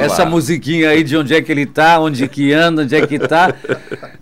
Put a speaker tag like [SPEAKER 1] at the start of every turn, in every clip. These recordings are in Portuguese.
[SPEAKER 1] essa musiquinha aí de onde é que ele tá, onde que anda, onde é que tá.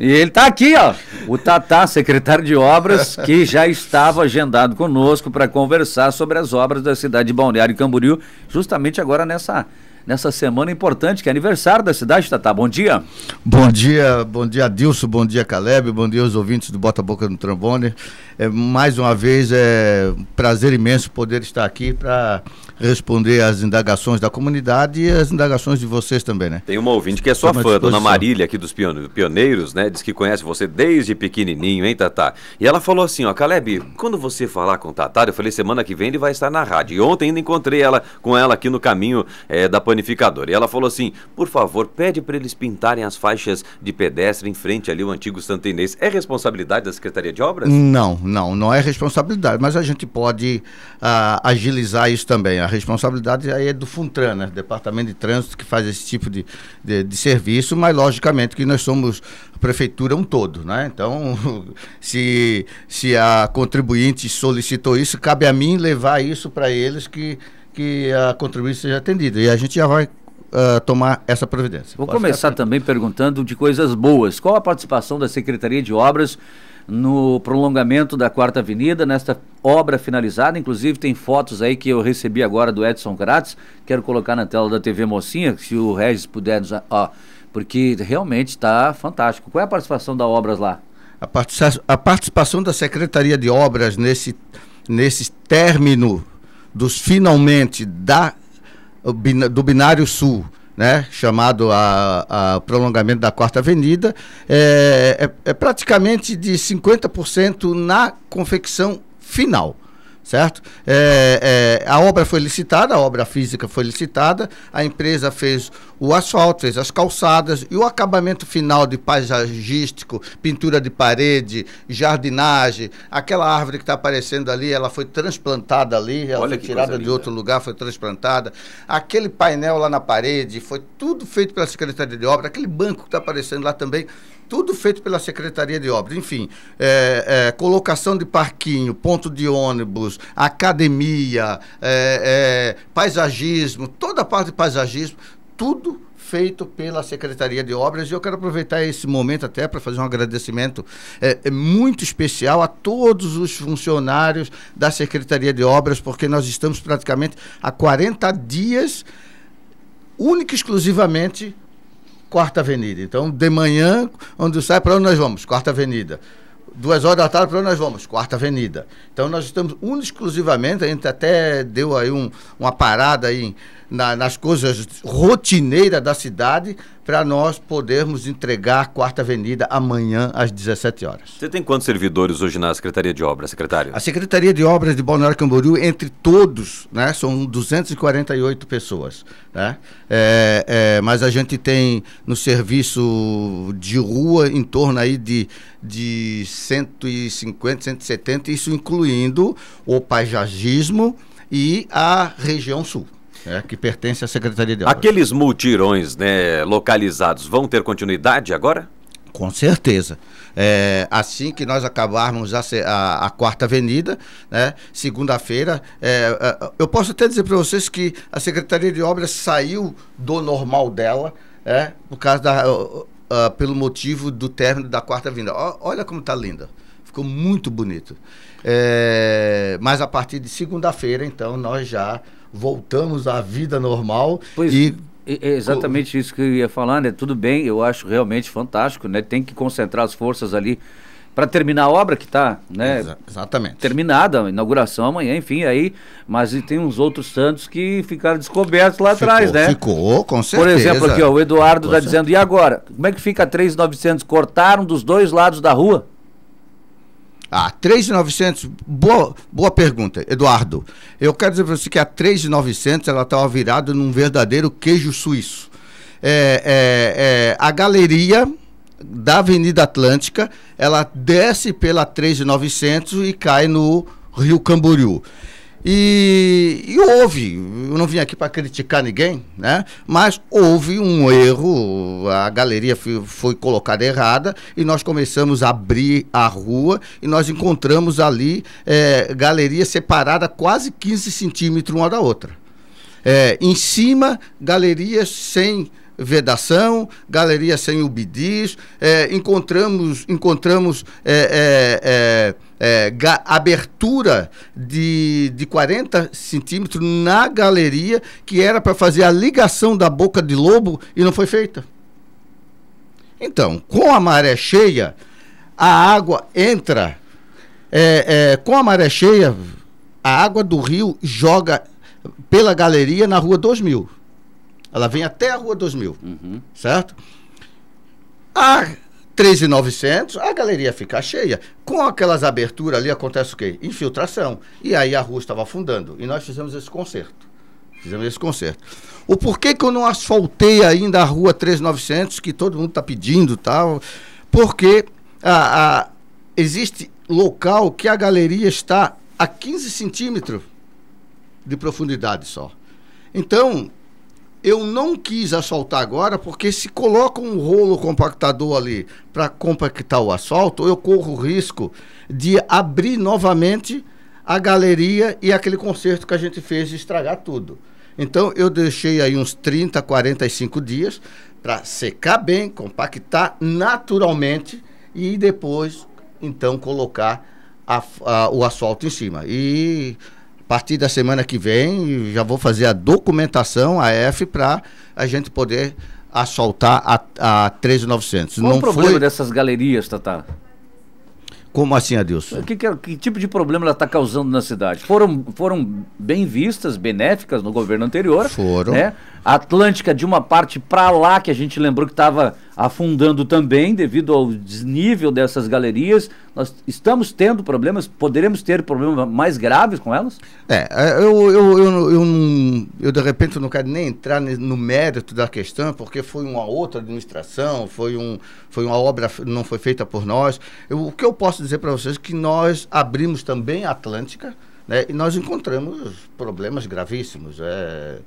[SPEAKER 1] E ele tá aqui, ó. O Tatá, secretário de obras, que já estava agendado conosco para conversar sobre as obras da cidade de Balneário Camboriú, justamente agora nessa nessa semana importante, que é aniversário da cidade, Tatá. Bom dia.
[SPEAKER 2] Bom dia, bom dia, Dilson, bom dia, Caleb, bom dia aos ouvintes do Bota Boca no Trombone. É, mais uma vez, é um prazer imenso poder estar aqui para responder às indagações da comunidade e às indagações de vocês também, né? Tem uma ouvinte que é sua fã, Dona Marília,
[SPEAKER 1] aqui dos pioneiros, né? Diz que conhece você desde pequenininho, hein, Tatá? E ela falou assim, ó, Caleb, quando você falar com o Tatá, eu falei, semana que vem ele vai estar na rádio. E ontem ainda encontrei ela com ela aqui no caminho é, da panificadora. E ela falou assim, por favor, pede para eles pintarem as faixas de pedestre em frente ali o antigo inês É responsabilidade da Secretaria de Obras? Não,
[SPEAKER 2] não, não é responsabilidade, mas a gente pode ah, agilizar isso também. A responsabilidade aí é do Funtran, né? Departamento de Trânsito, que faz esse tipo de, de, de serviço, mas logicamente que nós somos prefeitura um todo, né? Então, se, se a contribuinte solicitou isso, cabe a mim levar isso para eles que, que a contribuinte seja atendida. E a gente já vai Uh, tomar essa providência. Vou começar
[SPEAKER 1] também perguntando de coisas boas. Qual a participação da Secretaria de Obras no prolongamento da Quarta Avenida, nesta obra finalizada. Inclusive, tem fotos aí que eu recebi agora do Edson Grátis, Quero colocar na tela da TV Mocinha, se o Regis puder nos. Ó, porque realmente está
[SPEAKER 2] fantástico. Qual é a participação da Obras lá? A, participação, a participação da Secretaria de Obras nesse, nesse término dos finalmente da, do Binário Sul né, chamado a, a, prolongamento da Quarta Avenida, é, é, é praticamente de 50% na confecção final certo? É, é, a obra foi licitada, a obra física foi licitada, a empresa fez o asfalto, fez as calçadas e o acabamento final de paisagístico, pintura de parede, jardinagem, aquela árvore que está aparecendo ali, ela foi transplantada ali, ela Olha foi tirada de outro lugar, foi transplantada. Aquele painel lá na parede, foi tudo feito pela Secretaria de Obra, aquele banco que está aparecendo lá também tudo feito pela Secretaria de Obras. Enfim, é, é, colocação de parquinho, ponto de ônibus, academia, é, é, paisagismo, toda a parte de paisagismo, tudo feito pela Secretaria de Obras. E eu quero aproveitar esse momento até para fazer um agradecimento é, é muito especial a todos os funcionários da Secretaria de Obras, porque nós estamos praticamente há 40 dias única e exclusivamente Quarta Avenida. Então, de manhã, onde sai, para onde nós vamos? Quarta Avenida. Duas horas da tarde, para onde nós vamos? Quarta Avenida. Então, nós estamos, um, exclusivamente, a gente até deu aí um, uma parada aí na, nas coisas rotineiras da cidade para nós podermos entregar a Quarta Avenida amanhã às 17 horas.
[SPEAKER 1] Você tem quantos servidores hoje na Secretaria de Obras, secretário? A
[SPEAKER 2] Secretaria de Obras de Balneário Camboriú, entre todos, né, são 248 pessoas. Né? É, é, mas a gente tem no serviço de rua em torno aí de, de 150, 170, isso incluindo o paisagismo e a região sul. É, que pertence à Secretaria de Obras.
[SPEAKER 1] Aqueles multirões né, localizados vão ter continuidade agora?
[SPEAKER 2] Com certeza. É, assim que nós acabarmos a, a, a quarta avenida, né, segunda-feira, é, é eu posso até dizer para vocês que a Secretaria de Obras saiu do normal dela, é, por causa da, uh, uh, pelo motivo do término da quarta avenida. O, olha como está linda. Ficou muito bonito. É, mas a partir de segunda-feira, então, nós já voltamos à vida normal pois, e é, é, é exatamente isso que eu ia falar, né? Tudo bem, eu acho realmente fantástico, né?
[SPEAKER 1] Tem que concentrar as forças ali para terminar a obra que está, né? Exa exatamente. Terminada, a inauguração amanhã, enfim, aí. Mas tem uns outros santos que ficaram descobertos lá atrás, né?
[SPEAKER 2] Ficou, com certeza. Por exemplo, aqui, ó, o
[SPEAKER 1] Eduardo está dizendo, e agora? Como é que fica a 3.900?
[SPEAKER 2] Cortaram dos dois lados da rua? Ah, 3,900? Boa, boa pergunta, Eduardo. Eu quero dizer para você que a 3,900 ela estava virada num verdadeiro queijo suíço. É, é, é, a galeria da Avenida Atlântica, ela desce pela 3,900 e cai no Rio Camboriú. E, e, houve, eu não vim aqui para criticar ninguém, né? Mas houve um erro, a galeria foi, foi, colocada errada e nós começamos a abrir a rua e nós encontramos ali é, galeria separada quase 15 centímetros uma da outra. É, em cima, galerias sem vedação, galeria sem ubidis, é, encontramos, encontramos é, é, é é, abertura de, de 40 centímetros na galeria que era para fazer a ligação da boca de lobo e não foi feita. Então, com a maré cheia, a água entra. É, é, com a maré cheia, a água do rio joga pela galeria na Rua 2000. Ela vem até a Rua 2000, uhum. certo? A 13,900, a galeria fica cheia. Com aquelas aberturas ali, acontece o quê? Infiltração. E aí a rua estava afundando. E nós fizemos esse conserto. Fizemos esse conserto. O porquê que eu não asfaltei ainda a rua 13,900, que todo mundo está pedindo tal? Porque a, a, existe local que a galeria está a 15 centímetros de profundidade só. Então, eu não quis assaltar agora, porque se coloca um rolo compactador ali para compactar o asfalto, eu corro o risco de abrir novamente a galeria e aquele conserto que a gente fez de estragar tudo. Então eu deixei aí uns 30, 45 dias para secar bem, compactar naturalmente e depois então colocar a, a, o asfalto em cima. E partir da semana que vem, já vou fazer a documentação, a F, para a gente poder assaltar a, a 13.900. Qual Não o problema foi... dessas galerias, Tatá? Como assim, Adilson?
[SPEAKER 1] Que, que, é- que, tipo de problema ela está causando na cidade? Foram, foram bem vistas, benéficas no governo anterior. Foram. Né? Atlântica de uma parte para lá, que a gente lembrou que estava afundando também, devido ao desnível dessas galerias. Nós estamos tendo problemas, poderemos ter problemas
[SPEAKER 2] mais graves com elas? É, é eu, eu, eu, eu, eu de repente não quero nem entrar no mérito da questão, porque foi uma outra administração, foi, um, foi uma obra não foi feita por nós. Eu, o que eu posso dizer para vocês é que nós abrimos também a Atlântica, né, e nós encontramos problemas gravíssimos. É,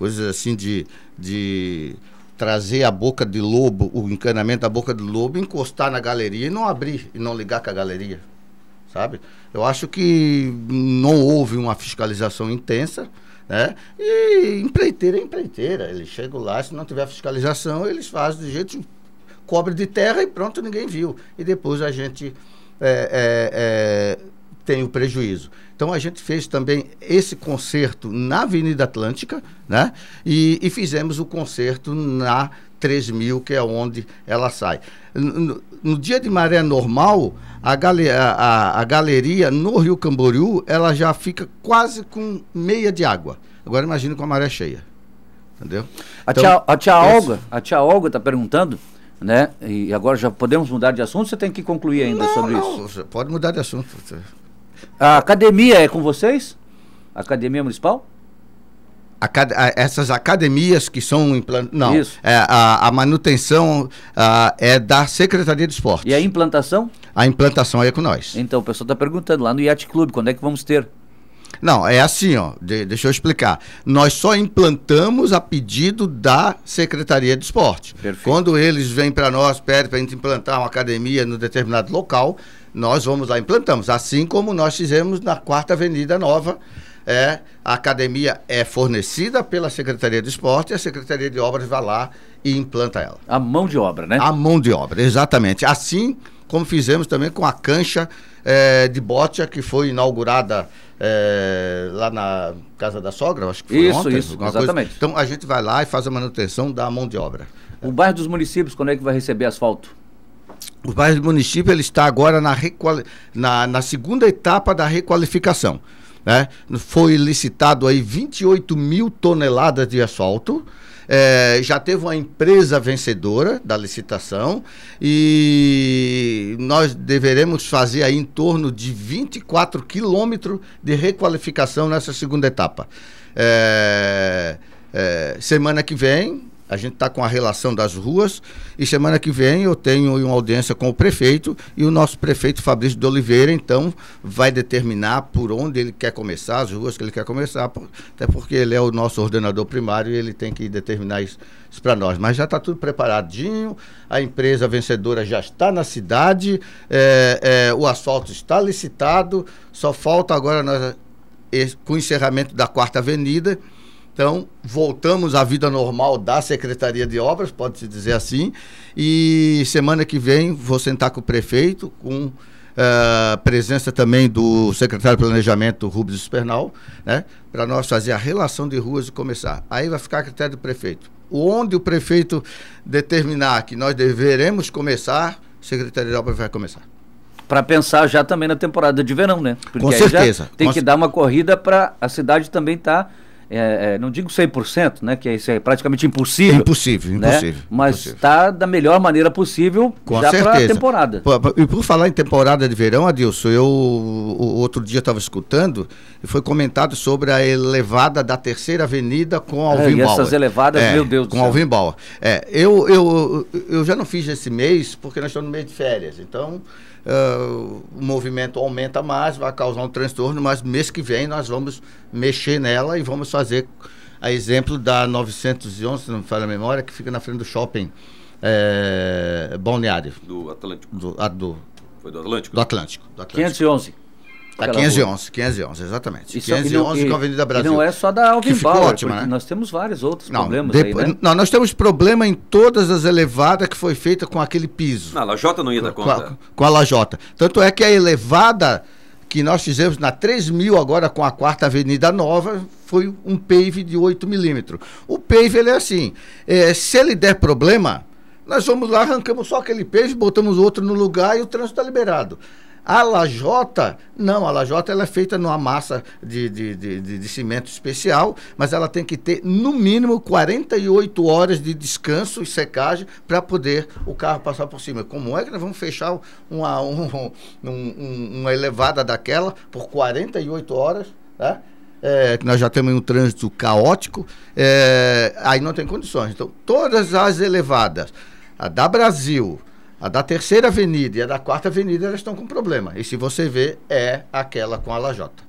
[SPEAKER 2] coisas assim de, de trazer a boca de lobo, o encanamento da boca de lobo, encostar na galeria e não abrir, e não ligar com a galeria, sabe? Eu acho que não houve uma fiscalização intensa, né? E empreiteira é empreiteira, eles chegam lá, se não tiver fiscalização, eles fazem de jeito cobre de terra e pronto, ninguém viu. E depois a gente é, é, é, tem o prejuízo. Então a gente fez também esse concerto na Avenida Atlântica, né? E, e fizemos o concerto na 3000, que é onde ela sai. No, no dia de maré normal, a, gale, a, a, galeria no Rio Camboriú, ela já fica quase com meia de água. Agora imagina com a maré cheia.
[SPEAKER 1] Entendeu? A, então, tia, a tia Olga, a tia Olga tá perguntando né? E agora já podemos mudar de assunto? Você tem que concluir ainda não, sobre não, isso.
[SPEAKER 2] Pode mudar de assunto.
[SPEAKER 1] A academia é com vocês? academia municipal?
[SPEAKER 2] Acad essas academias que são implantadas. Não, é, a, a, manutenção a, é da Secretaria de Esportes. E a implantação? A implantação é com nós. Então, o pessoal está perguntando lá no Yacht Clube, quando é que vamos ter? Não, é assim, ó. De, deixa eu explicar. Nós só implantamos a pedido da Secretaria de Esporte. Perfeito. Quando eles vêm para nós, pedem para a gente implantar uma academia no determinado local, nós vamos lá implantamos, assim como nós fizemos na Quarta Avenida Nova. É, a academia é fornecida pela Secretaria de Esporte e a Secretaria de Obras vai lá e implanta ela. A mão de obra, né? A mão de obra, exatamente. Assim como fizemos também com a cancha é, de bote que foi inaugurada é, lá na casa da sogra, acho que foi isso, ontem. Isso, exatamente. Coisa. Então a gente vai lá e faz a manutenção da mão de obra. O bairro dos municípios, quando é que vai receber asfalto? O bairro do município ele está agora na, na, na segunda etapa da requalificação. Né? Foi licitado aí 28 mil toneladas de asfalto. É, já teve uma empresa vencedora da licitação e nós deveremos fazer aí em torno de 24 quilômetros de requalificação nessa segunda etapa. É, é, semana que vem a gente está com a relação das ruas e semana que vem eu tenho uma audiência com o prefeito e o nosso prefeito Fabrício de Oliveira, então, vai determinar por onde ele quer começar, as ruas que ele quer começar, por, até porque ele é o nosso ordenador primário e ele tem que determinar isso, isso para nós. Mas já está tudo preparadinho, a empresa vencedora já está na cidade, é, é, o asfalto está licitado, só falta agora nós, com o encerramento da Quarta Avenida então, voltamos à vida normal da Secretaria de Obras, pode-se dizer assim. E semana que vem vou sentar com o prefeito, com Uh, presença também do secretário de Planejamento, Rubens Espernal, né, para nós fazer a relação de ruas e começar. Aí vai ficar a critério do prefeito. Onde o prefeito determinar que nós deveremos começar, a Secretaria de Obras vai começar. Para pensar já também na temporada de verão, né? Porque com certeza. tem com que c...
[SPEAKER 1] dar uma corrida para a cidade também estar. Tá é, é, não digo 100%, né, que é isso é praticamente impossível. É
[SPEAKER 2] impossível, né, impossível.
[SPEAKER 1] Mas está da melhor maneira possível Com já para a temporada.
[SPEAKER 2] E por falar em temporada de verão, Adilson, eu outro dia estava escutando e foi comentado sobre a elevada da Terceira Avenida com Alvin é, essas elevadas, meu Deus do com céu. Alvin Bauer. É, eu, eu, eu já não fiz esse mês porque nós estamos no mês de férias, então uh, o movimento aumenta mais, vai causar um transtorno, mas mês que vem nós vamos mexer nela e vamos fazer a exemplo da 911, se não me falha a memória, que fica na frente do shopping é, Balneário. Do Atlântico. Do, a, do, Foi do Atlântico? Do Atlântico. Do Atlântico. 511. Da 511, 511, exatamente. Isso, 511 e com a Avenida Brasil. não é só da Alvin que Bauer, ótimo, né?
[SPEAKER 1] nós temos vários outros não, problemas depois, aí, né?
[SPEAKER 2] Não, nós temos problema em todas as elevadas que foi feita com aquele piso.
[SPEAKER 1] Na Lajota não ia dar conta. Com a,
[SPEAKER 2] com a Lajota. Tanto é que a elevada que nós fizemos na 3 mil agora com a quarta avenida nova foi um pave de 8 milímetros. O pave ele é assim, é, se ele der problema, nós vamos lá, arrancamos só aquele pave, botamos outro no lugar e o trânsito está liberado. A lajota, não, a lajota ela é feita numa massa de, de, de, de, cimento especial, mas ela tem que ter no mínimo 48 horas de descanso e secagem para poder o carro passar por cima. Como é que nós vamos fechar uma, um, um, uma elevada daquela por 48 horas, né? É, que nós já temos um trânsito caótico, é, aí não tem condições. Então, todas as elevadas, a da Brasil, a da Terceira Avenida e a da Quarta Avenida elas estão com problema. E se você vê, é aquela com a lajota.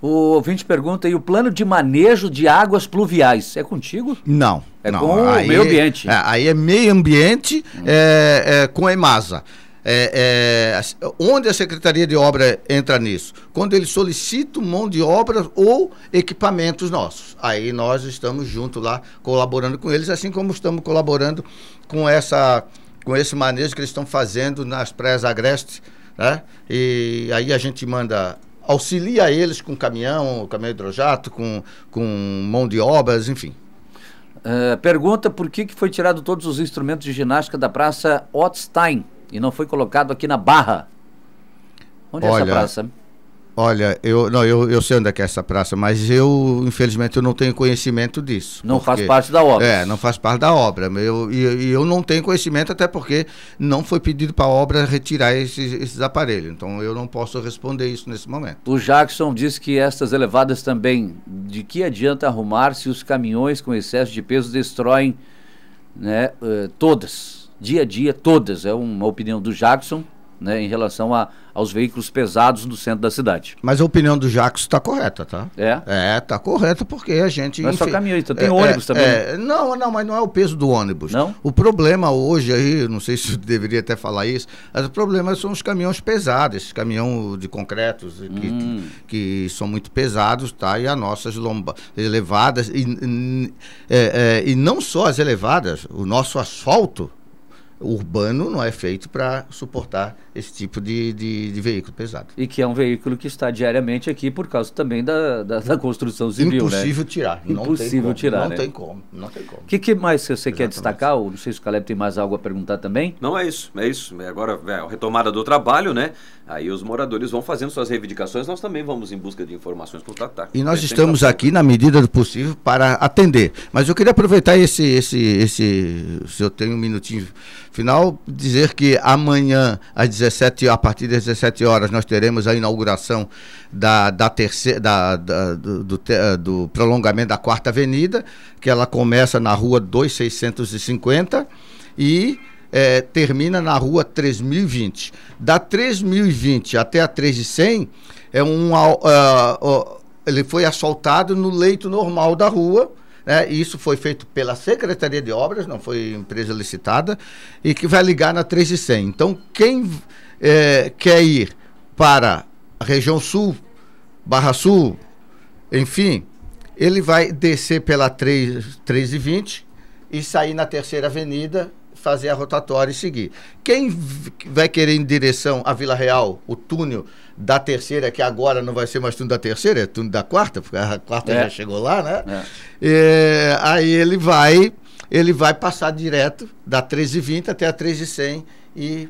[SPEAKER 2] O ouvinte pergunta, e o plano de manejo de águas pluviais é contigo? Não. É não. com aí, o meio ambiente. É, aí é meio ambiente hum. é, é, com a EMASA. É, é, onde a Secretaria de Obra entra nisso? Quando ele solicita mão de obra ou equipamentos nossos. Aí nós estamos junto lá, colaborando com eles, assim como estamos colaborando com essa com esse manejo que eles estão fazendo nas praias agrestes, né? E aí a gente manda auxilia eles com caminhão, caminhão hidrojato, com, com mão de obras, enfim. Uh, pergunta por que, que foi tirado todos os instrumentos de ginástica da Praça Otstein
[SPEAKER 1] e não foi colocado aqui na Barra? Onde Olha, é essa praça?
[SPEAKER 2] Olha, eu não, eu, eu sei onde é que é essa praça, mas eu, infelizmente, eu não tenho conhecimento disso. Não porque, faz parte da obra. É, não faz parte da obra. Eu, e, eu não tenho conhecimento, até porque não foi pedido para a obra retirar esses, esses aparelhos. Então eu não posso responder isso nesse momento.
[SPEAKER 1] O Jackson diz que estas elevadas também, de que adianta arrumar se os caminhões com excesso de peso destroem né, eh, todas? Dia a dia, todas. É uma opinião do Jackson né, em relação a, aos veículos pesados no centro da cidade.
[SPEAKER 2] Mas a opinião do Jacques está correta, tá? É? É, está correta porque a gente... Não enfim, é só tem é, ônibus é, também. Né? É, não, não, mas não é o peso do ônibus. Não? O problema hoje aí, não sei se deveria até falar isso, mas o problema são os caminhões pesados, esses caminhões de concretos que, hum. que são muito pesados, tá? E as nossas lomba, elevadas, e, e, é, é, e não só as elevadas, o nosso asfalto urbano não é feito para suportar esse tipo de, de, de, veículo pesado.
[SPEAKER 1] E que é um veículo que está diariamente aqui por causa também da, da, da construção civil, né? Impossível né? tirar. Impossível como, tirar, Não né? tem
[SPEAKER 2] como, não tem como.
[SPEAKER 1] O que, que, mais você Exatamente. quer destacar? Ou não sei se o Caleb tem mais algo a perguntar também. Não, é isso, é isso. É agora, é, a retomada do trabalho, né? Aí os moradores vão fazendo suas reivindicações, nós também vamos em busca de informações para o Tatá. E nós estamos
[SPEAKER 2] aqui, na medida do possível, para atender. Mas eu queria aproveitar esse, esse, esse se eu tenho um minutinho final, dizer que amanhã às 17 17, a partir das 17 horas, nós teremos a inauguração da, da terceira, da, da do, do, eh, do, prolongamento da Quarta Avenida, que ela começa na rua 2650 e é, termina na rua 3020. Da 3020 até a 3100 é um. Uh, uh, ele foi assaltado no leito normal da rua né? E isso foi feito pela Secretaria de Obras, não foi empresa licitada, e que vai ligar na 3 100. Então, quem é, quer ir para a região sul, Barra Sul, enfim, ele vai descer pela 3, e 20 e sair na terceira avenida, fazer a rotatória e seguir. Quem vai querer em direção à Vila Real, o túnel da terceira, que agora não vai ser mais turno da terceira, é turno da quarta, porque a quarta é. já chegou lá, né? É. é. aí ele vai, ele vai passar direto da 13h20 até a 13h100 e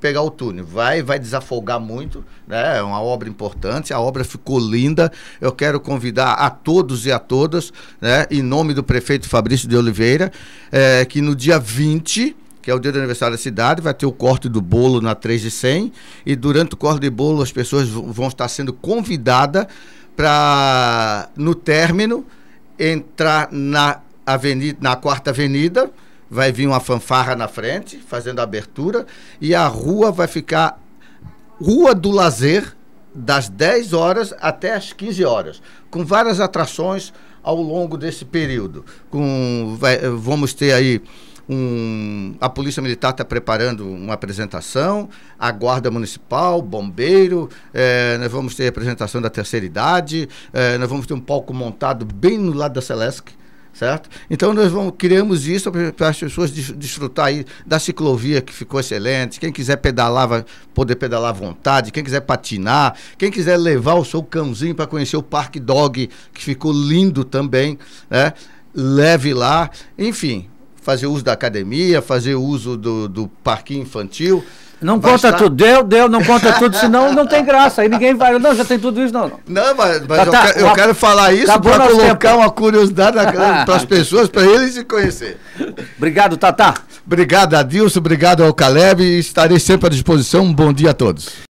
[SPEAKER 2] pegar o túnel. Vai, vai desafogar muito, né? É uma obra importante, a obra ficou linda. Eu quero convidar a todos e a todas, né? Em nome do prefeito Fabrício de Oliveira, é, que no dia 20 que é o dia do aniversário da cidade, vai ter o corte do bolo na 3 de 100 e durante o corte de bolo as pessoas vão estar sendo convidadas para, no término, entrar na, avenida, na quarta avenida, vai vir uma fanfarra na frente, fazendo a abertura, e a rua vai ficar Rua do Lazer, das 10 horas até as 15 horas, com várias atrações ao longo desse período. Com, vai, vamos ter aí um, a Polícia Militar está preparando uma apresentação, a Guarda Municipal, Bombeiro, é, nós vamos ter apresentação da terceira idade, é, nós vamos ter um palco montado bem no lado da Celesc, certo? Então nós vamos, criamos isso para as pessoas desfrutar aí da ciclovia que ficou excelente, quem quiser pedalar vai poder pedalar à vontade, quem quiser patinar, quem quiser levar o seu cãozinho para conhecer o Parque Dog, que ficou lindo também, né? Leve lá, enfim, fazer uso da academia, fazer uso do, do parquinho infantil. Não conta estar... tudo, deu, deu, não conta tudo, senão não tem graça. Aí ninguém vai, não, já tem tudo isso, não. Não, não mas, mas tá, eu, tá, eu tá quero falar isso tá para colocar tempo. uma curiosidade para as pessoas, para eles se conhecer. Obrigado, Tata. Obrigado, Adilson, obrigado ao Caleb estarei sempre à disposição. Um bom dia a todos.